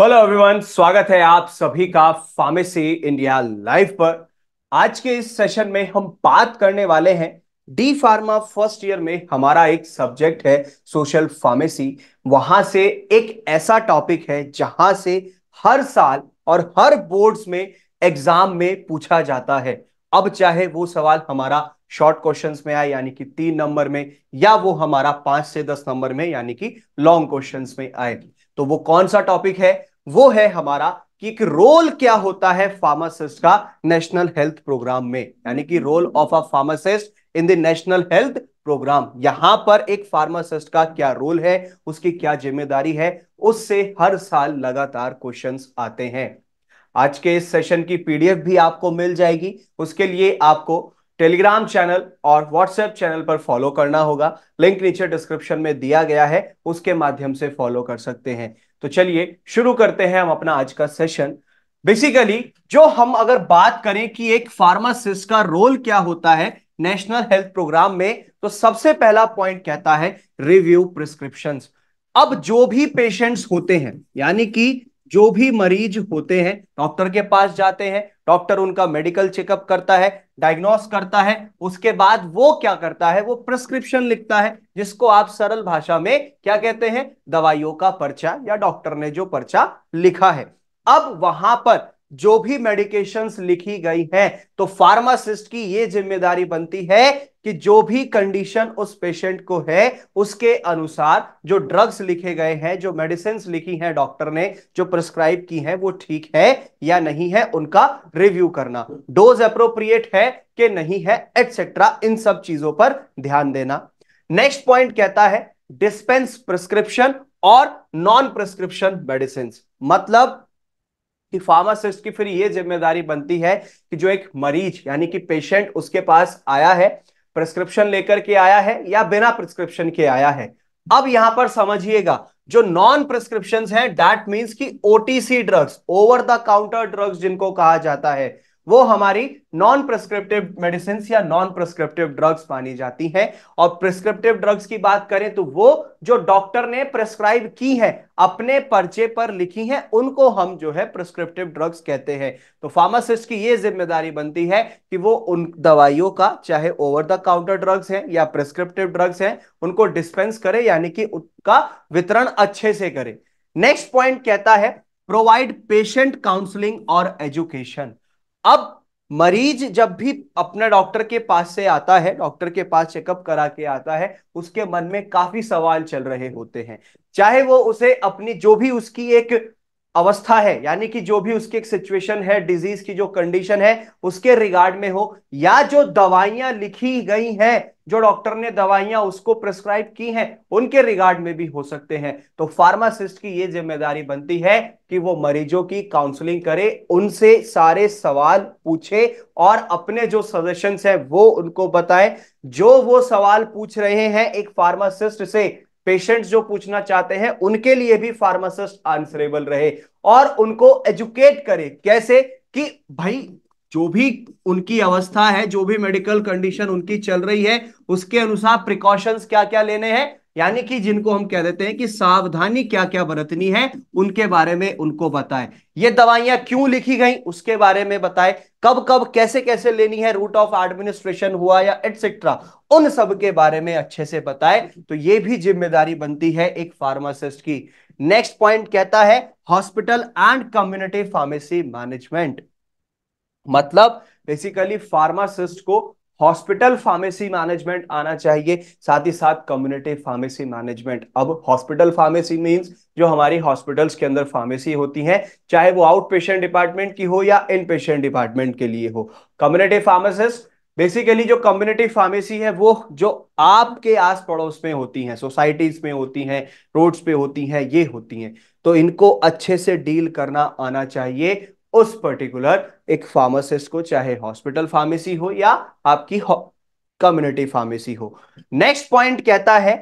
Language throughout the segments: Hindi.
हेलो एवरीवन स्वागत है आप सभी का फार्मेसी इंडिया लाइव पर आज के इस सेशन में हम बात करने वाले हैं डी फार्मा फर्स्ट ईयर में हमारा एक सब्जेक्ट है सोशल फार्मेसी वहां से एक ऐसा टॉपिक है जहां से हर साल और हर बोर्ड्स में एग्जाम में पूछा जाता है अब चाहे वो सवाल हमारा शॉर्ट क्वेश्चंस में आए यानी कि तीन नंबर में या वो हमारा पांच से दस नंबर में यानी कि लॉन्ग क्वेश्चंस में आए तो वो कौन सा टॉपिक है वो है हमारा कि एक रोल क्या होता है फार्मासिस्ट का नेशनल हेल्थ प्रोग्राम में यानी कि role of a pharmacist in the national health program यहां पर एक फार्मासिस्ट का क्या रोल है उसकी क्या जिम्मेदारी है उससे हर साल लगातार क्वेश्चन आते हैं आज के इस सेशन की पीडीएफ भी आपको मिल जाएगी उसके लिए आपको टेलीग्राम चैनल और व्हाट्सएप चैनल पर फॉलो करना होगा लिंक नीचे डिस्क्रिप्शन में दिया गया है उसके माध्यम से फॉलो कर सकते हैं तो चलिए शुरू करते हैं हम अपना आज का सेशन बेसिकली जो हम अगर बात करें कि एक फार्मासिस्ट का रोल क्या होता है नेशनल हेल्थ प्रोग्राम में तो सबसे पहला पॉइंट कहता है रिव्यू प्रिस्क्रिप्शन अब जो भी पेशेंट्स होते हैं यानी कि जो भी मरीज होते हैं डॉक्टर के पास जाते हैं डॉक्टर उनका मेडिकल चेकअप करता है डायग्नोस करता है उसके बाद वो क्या करता है वो प्रिस्क्रिप्शन लिखता है जिसको आप सरल भाषा में क्या कहते हैं दवाइयों का पर्चा या डॉक्टर ने जो पर्चा लिखा है अब वहां पर जो भी मेडिकेशंस लिखी गई हैं तो फार्मासिस्ट की यह जिम्मेदारी बनती है कि जो भी कंडीशन उस पेशेंट को है उसके अनुसार जो ड्रग्स लिखे गए हैं जो मेडिसिन लिखी हैं डॉक्टर ने जो प्रिस्क्राइब की हैं वो ठीक है या नहीं है उनका रिव्यू करना डोज अप्रोप्रिएट है कि नहीं है एटसेट्रा इन सब चीजों पर ध्यान देना नेक्स्ट पॉइंट कहता है डिस्पेंस प्रिस्क्रिप्शन और नॉन प्रिस्क्रिप्शन मेडिसिन मतलब कि फार्मासिस्ट की फिर यह जिम्मेदारी बनती है कि जो एक मरीज यानी कि पेशेंट उसके पास आया है प्रिस्क्रिप्शन लेकर के आया है या बिना प्रिस्क्रिप्शन के आया है अब यहां पर समझिएगा जो नॉन प्रिस्क्रिप्शन है डैट मीन्स की OTC drugs over the counter drugs जिनको कहा जाता है वो हमारी नॉन प्रिस्क्रिप्टिव मेडिसिन या नॉन प्रिस्क्रिप्टिव ड्रग्स मानी जाती हैं और प्रिस्क्रिप्टिव ड्रग्स की बात करें तो वो जो डॉक्टर ने प्रिस्क्राइब की है अपने पर्चे पर लिखी है उनको हम जो है प्रिस्क्रिप्टिव ड्रग्स कहते हैं तो फार्मासिस्ट की ये जिम्मेदारी बनती है कि वो उन दवाइयों का चाहे ओवर द काउंटर ड्रग्स हैं या प्रिस्क्रिप्टिव ड्रग्स हैं उनको डिस्पेंस करे यानी कि उनका वितरण अच्छे से करे नेक्स्ट पॉइंट कहता है प्रोवाइड पेशेंट काउंसलिंग और एजुकेशन अब मरीज जब भी अपने डॉक्टर के पास से आता है डॉक्टर के पास चेकअप करा के आता है उसके मन में काफी सवाल चल रहे होते हैं चाहे वो उसे अपनी जो भी उसकी एक अवस्था है यानी कि जो भी उसकी एक सिचुएशन है डिजीज की जो कंडीशन है उसके रिगार्ड में हो या जो दवाइयां लिखी गई हैं जो डॉक्टर ने दवाइयां उसको प्रिस्क्राइब की हैं उनके रिगार्ड में भी हो सकते हैं तो फार्मासिस्ट की ये जिम्मेदारी बनती है कि वो मरीजों की काउंसलिंग करे उनसे सारे सवाल पूछे और अपने जो सजेशन हैं वो उनको बताए जो वो सवाल पूछ रहे हैं एक फार्मासिस्ट से पेशेंट्स जो पूछना चाहते हैं उनके लिए भी फार्मासिस्ट आंसरेबल रहे और उनको एजुकेट करे कैसे कि भाई जो भी उनकी अवस्था है जो भी मेडिकल कंडीशन उनकी चल रही है उसके अनुसार प्रिकॉशंस क्या क्या लेने हैं यानी कि जिनको हम कह देते हैं कि सावधानी क्या क्या बरतनी है उनके बारे में उनको बताएं ये दवाइयां क्यों लिखी गई उसके बारे में बताएं कब कब कैसे कैसे लेनी है रूट ऑफ एडमिनिस्ट्रेशन हुआ या एटसेट्रा उन सब के बारे में अच्छे से बताएं तो ये भी जिम्मेदारी बनती है एक फार्मासिस्ट की नेक्स्ट पॉइंट कहता है hospital and community pharmacy management मतलब बेसिकली फार्मासिस्ट को हॉस्पिटल फार्मेसी मैनेजमेंट आना चाहिए साथ ही साथ कम्युनिटी फार्मेसी मैनेजमेंट अब हॉस्पिटल फार्मेसी मींस जो हमारी हॉस्पिटल्स के अंदर फार्मेसी होती हैं चाहे वो आउट पेशेंट डिपार्टमेंट की हो या इन पेशेंट डिपार्टमेंट के लिए हो कम्युनिटी फार्मासिस्ट बेसिकली जो कम्युनिटी फार्मेसी है वो जो आपके आस पड़ोस में होती हैं सोसाइटीज में होती हैं रोड्स पे होती हैं ये होती हैं तो इनको अच्छे से डील करना आना चाहिए उस पर्टिकुलर एक फार्मासिस्ट को चाहे हॉस्पिटल फार्मेसी हो या आपकी कम्युनिटी फार्मेसी हो नेक्स्ट पॉइंट कहता है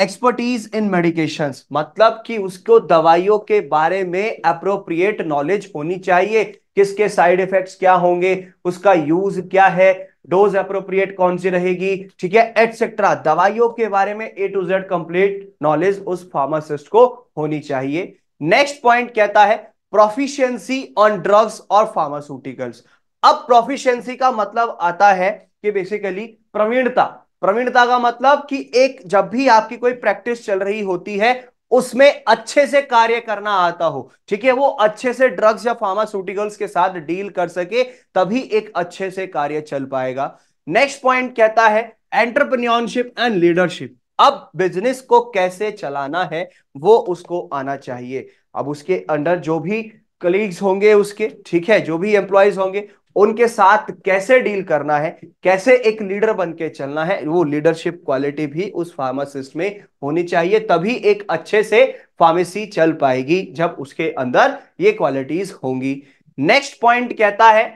एक्सपर्टीज इन मेडिकेशंस मतलब कि उसको दवाइयों के बारे में अप्रोप्रिएट नॉलेज होनी चाहिए किसके साइड इफेक्ट्स क्या होंगे उसका यूज क्या है डोज अप्रोप्रिएट कौन सी रहेगी ठीक है एटसेट्रा दवाइयों के बारे में A to Z complete knowledge उस फार्मासिस्ट को होनी चाहिए नेक्स्ट पॉइंट कहता है प्रोफिशियंसी ऑन ड्रग्स और फार्मास्यूटिकल्स अब प्रोफिशियंसी का मतलब आता है कि बेसिकली प्रवीणता प्रवीणता का मतलब कि एक जब भी आपकी कोई प्रैक्टिस चल रही होती है उसमें अच्छे से कार्य करना आता हो ठीक है वो अच्छे से ड्रग्स या फार्मास्यूटिकल्स के साथ डील कर सके तभी एक अच्छे से कार्य चल पाएगा नेक्स्ट पॉइंट कहता है एंटरप्रन्योरशिप एंड लीडरशिप अब बिजनेस को कैसे चलाना है वो उसको आना चाहिए अब उसके अंडर जो भी कलीग्स होंगे उसके ठीक है जो भी एम्प्लॉयज होंगे उनके साथ कैसे डील करना है कैसे एक लीडर बन के चलना है वो लीडरशिप क्वालिटी भी उस फार्मासिस्ट में होनी चाहिए तभी एक अच्छे से फार्मेसी चल पाएगी जब उसके अंदर ये क्वालिटीज होंगी नेक्स्ट पॉइंट कहता है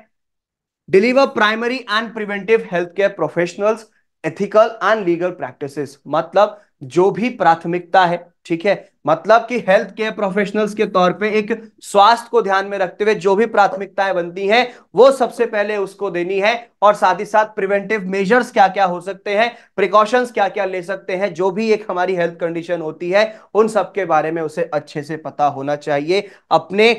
deliver primary and preventive health care professionals ethical and legal practices मतलब जो भी प्राथमिकता है ठीक है मतलब कि हेल्थ केयर प्रोफेशनल्स के तौर पे एक स्वास्थ्य को ध्यान में रखते हुए जो भी प्राथमिकताएं बनती हैं वो सबसे पहले उसको देनी है और साथ ही साथ प्रिवेंटिव मेजर्स क्या क्या हो सकते हैं प्रिकॉशंस क्या क्या ले सकते हैं जो भी एक हमारी हेल्थ कंडीशन होती है उन सब के बारे में उसे अच्छे से पता होना चाहिए अपने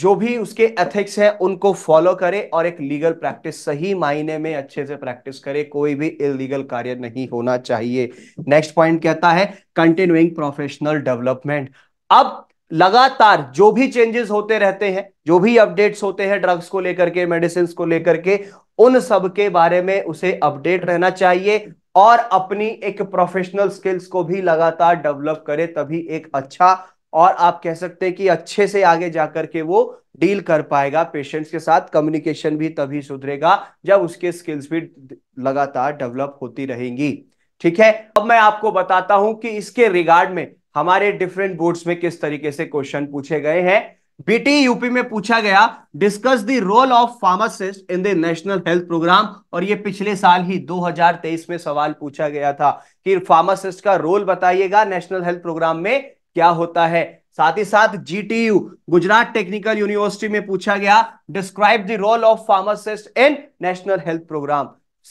जो भी उसके एथिक्स है उनको फॉलो करे और एक लीगल प्रैक्टिस सही मायने में अच्छे से प्रैक्टिस करे कोई भी इलीगल कार्य नहीं होना चाहिए नेक्स्ट पॉइंट कहता है कंटिन्यूइंग प्रोफेशनल डेवलपमेंट अब लगातार जो भी चेंजेस होते रहते हैं जो भी अपडेट्स होते हैं ड्रग्स को लेकर के मेडिसिन को लेकर के उन सब के बारे में उसे अपडेट रहना चाहिए और अपनी एक प्रोफेशनल स्किल्स को भी लगातार डेवलप करे तभी एक अच्छा और आप कह सकते हैं कि अच्छे से आगे जाकर के वो डील कर पाएगा पेशेंट्स के साथ कम्युनिकेशन भी तभी सुधरेगा जब उसके स्किल्स भी लगातार डेवलप होती रहेंगी ठीक है अब मैं आपको बताता हूं कि इसके रिगार्ड में हमारे डिफरेंट बोर्ड्स में किस तरीके से क्वेश्चन पूछे गए हैं बीटी यूपी e में पूछा गया discuss the role of pharmacist in the national health program और ये पिछले साल ही 2023 में सवाल पूछा गया था कि फार्मासिस्ट का रोल बताइएगा नेशनल हेल्थ प्रोग्राम में क्या होता है साथ ही साथ जीटीयू गुजरात टेक्निकल यूनिवर्सिटी में पूछा गया describe the role of pharmacist in national health program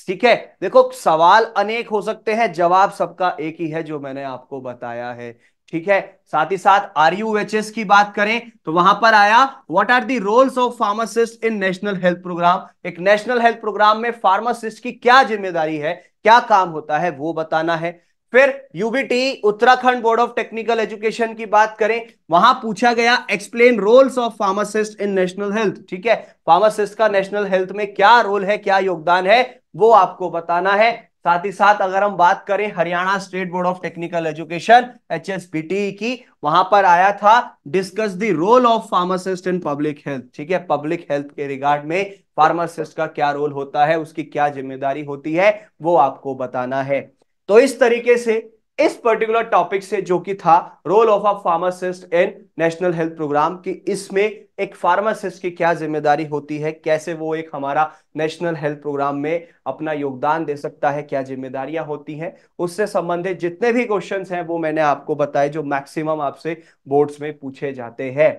ठीक है देखो सवाल अनेक हो सकते हैं जवाब सबका एक ही है जो मैंने आपको बताया है ठीक है साथ ही साथ आर की बात करें तो वहां पर आया what are the roles of pharmacist in national health program एक नेशनल हेल्थ प्रोग्राम में फार्मासिस्ट की क्या जिम्मेदारी है क्या काम होता है वो बताना है फिर UBT Uttarakhand board of technical education की बात करें वहां पूछा गया explain roles of pharmacist in national health ठीक है फार्मासिस्ट का नेशनल हेल्थ में क्या रोल है क्या योगदान है वो आपको बताना है साथ ही साथ अगर हम बात करें Haryana state board of technical education H की वहां पर आया था discuss the role of pharmacist in public health ठीक है पब्लिक हेल्थ के रिगार्ड में फार्मासिस्ट का क्या रोल होता है उसकी क्या जिम्मेदारी होती है वो आपको बताना है तो इस तरीके से इस पर्टिकुलर टॉपिक से जो कि था role of a pharmacist in national health program कि इसमें एक फार्मासिस्ट की क्या जिम्मेदारी होती है कैसे वो एक हमारा नेशनल हेल्थ प्रोग्राम में अपना योगदान दे सकता है क्या जिम्मेदारियां होती हैं उससे संबंधित जितने भी क्वेश्चंस हैं वो मैंने आपको बताए जो मैक्सिमम आपसे बोर्ड्स में पूछे जाते हैं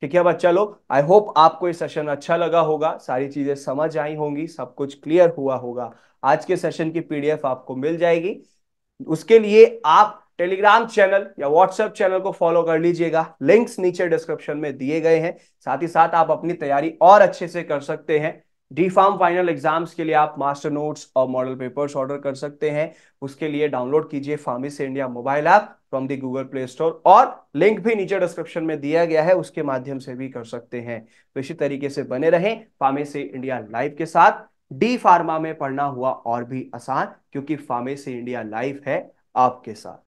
ठीक है बच्चा लोग आई होप आपको ये सेशन अच्छा लगा होगा सारी चीजें समझ आई होंगी सब कुछ क्लियर हुआ होगा आज के सेशन की पीडीएफ आपको मिल जाएगी उसके लिए आप टेलीग्राम चैनल या व्हाट्सएप चैनल को फॉलो कर लीजिएगा लिंक्स नीचे डिस्क्रिप्शन में दिए गए हैं साथ ही साथ आप अपनी तैयारी और अच्छे से कर सकते हैं डी फार्म फाइनल एग्जाम्स के लिए आप मास्टर नोट्स और मॉडल पेपर्स ऑर्डर कर सकते हैं उसके लिए डाउनलोड कीजिए Pharmis India mobile app from the Google Play Store और लिंक भी नीचे डिस्क्रिप्शन में दिया गया है उसके माध्यम से भी कर सकते हैं तो इसी तरीके से बने रहें फार्मिस इंडिया लाइव के साथ डी फार्मा में पढ़ना हुआ और भी आसान क्योंकि फार्मिस इंडिया लाइव है आपके साथ